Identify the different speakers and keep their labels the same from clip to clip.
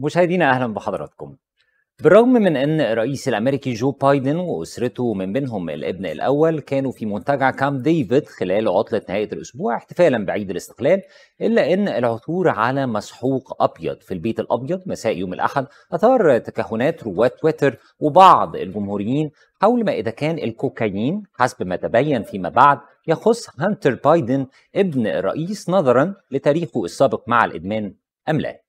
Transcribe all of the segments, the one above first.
Speaker 1: مشاهدينا اهلا بحضراتكم بالرغم من ان الرئيس الامريكي جو بايدن واسرته من بينهم الابن الاول كانوا في منتجع كامب ديفيد خلال عطله نهايه الاسبوع احتفالا بعيد الاستقلال الا ان العثور على مسحوق ابيض في البيت الابيض مساء يوم الاحد اثار تكهنات رواد تويتر وبعض الجمهوريين حول ما اذا كان الكوكايين حسب ما تبين فيما بعد يخص هانتر بايدن ابن الرئيس نظرا لتاريخه السابق مع الادمان ام لا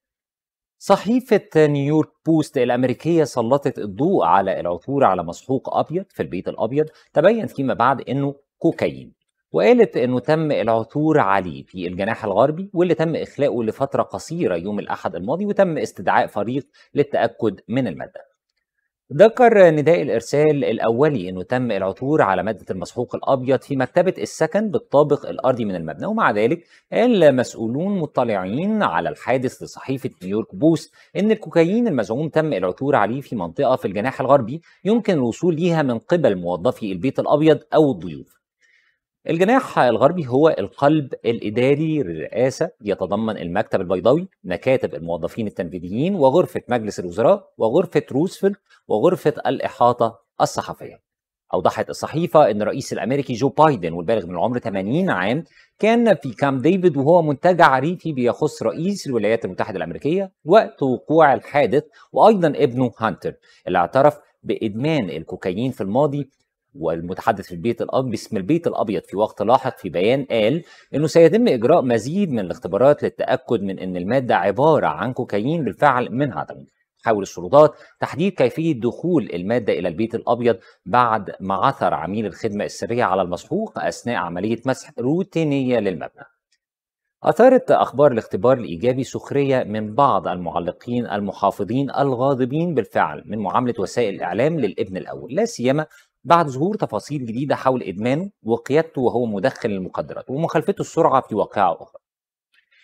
Speaker 1: صحيفة نيويورك بوست الأمريكية سلطت الضوء على العثور على مسحوق أبيض في البيت الأبيض تبين فيما بعد أنه كوكايين وقالت أنه تم العثور عليه في الجناح الغربي واللي تم إخلاؤه لفترة قصيرة يوم الأحد الماضي وتم استدعاء فريق للتأكد من المادة ذكر نداء الإرسال الأولي أنه تم العثور على مادة المسحوق الأبيض في مكتبة السكن بالطابق الأرضي من المبنى ومع ذلك قال مسؤولون مطلعين على الحادث لصحيفة نيويورك بوست أن الكوكايين المزعوم تم العثور عليه في منطقة في الجناح الغربي يمكن الوصول ليها من قبل موظفي البيت الأبيض أو الضيوف الجناح الغربي هو القلب الإداري للرئاسة يتضمن المكتب البيضاوي مكاتب الموظفين التنفيذيين وغرفة مجلس الوزراء وغرفة روزفلت وغرفة الإحاطة الصحفية أوضحت الصحيفة أن الرئيس الأمريكي جو بايدن والبالغ من العمر 80 عام كان في كام ديفيد وهو منتجع ريفي بيخص رئيس الولايات المتحدة الأمريكية وقت وقوع الحادث وأيضا ابنه هانتر اللي اعترف بإدمان الكوكايين في الماضي والمتحدث في البيت الأبيض باسم البيت الابيض في وقت لاحق في بيان قال انه سيتم اجراء مزيد من الاختبارات للتاكد من ان الماده عباره عن كوكايين بالفعل من عدم تحاول السلطات تحديد كيفية دخول المادة إلى البيت الأبيض بعد ما عثر عميل الخدمة السرية على المسحوق أثناء عملية مسح روتينية للمبنى أثارت أخبار الاختبار الإيجابي سخرية من بعض المعلقين المحافظين الغاضبين بالفعل من معاملة وسائل الإعلام للابن الأول لا سيما بعد ظهور تفاصيل جديدة حول إدمانه وقيادته وهو مدخن المخدرات ومخالفته السرعة في واقعة أخرى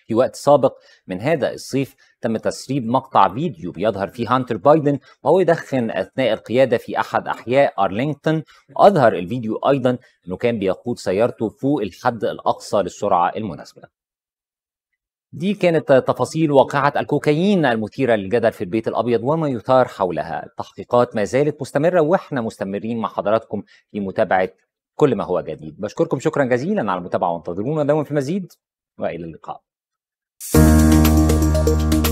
Speaker 1: في وقت سابق من هذا الصيف تم تسريب مقطع فيديو بيظهر فيه هانتر بايدن وهو يدخن اثناء القياده في احد احياء ارلينغتون واظهر الفيديو ايضا انه كان بيقود سيارته فوق الحد الاقصى للسرعه المناسبه دي كانت تفاصيل واقعة الكوكايين المثيرة للجدل في البيت الأبيض وما يثار حولها التحقيقات ما زالت مستمرة وإحنا مستمرين مع حضراتكم في متابعة كل ما هو جديد بشكركم شكرا جزيلا على المتابعة وانتظرونا دوما في مزيد وإلى اللقاء thank you